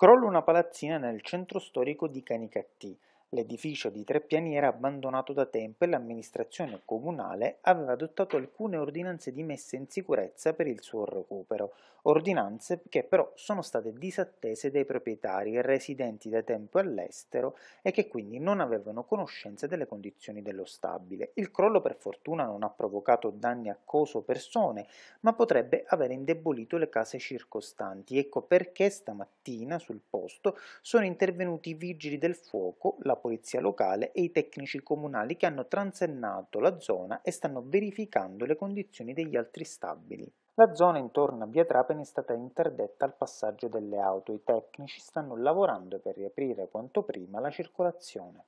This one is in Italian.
Crolla una palazzina nel centro storico di Canicattì, L'edificio di tre piani era abbandonato da tempo e l'amministrazione comunale aveva adottato alcune ordinanze di messa in sicurezza per il suo recupero, ordinanze che però sono state disattese dai proprietari residenti da tempo all'estero e che quindi non avevano conoscenza delle condizioni dello stabile. Il crollo per fortuna non ha provocato danni a o persone, ma potrebbe aver indebolito le case circostanti. Ecco perché stamattina sul posto sono intervenuti i vigili del fuoco, la polizia locale e i tecnici comunali che hanno transennato la zona e stanno verificando le condizioni degli altri stabili. La zona intorno a Via Trapani è stata interdetta al passaggio delle auto, i tecnici stanno lavorando per riaprire quanto prima la circolazione.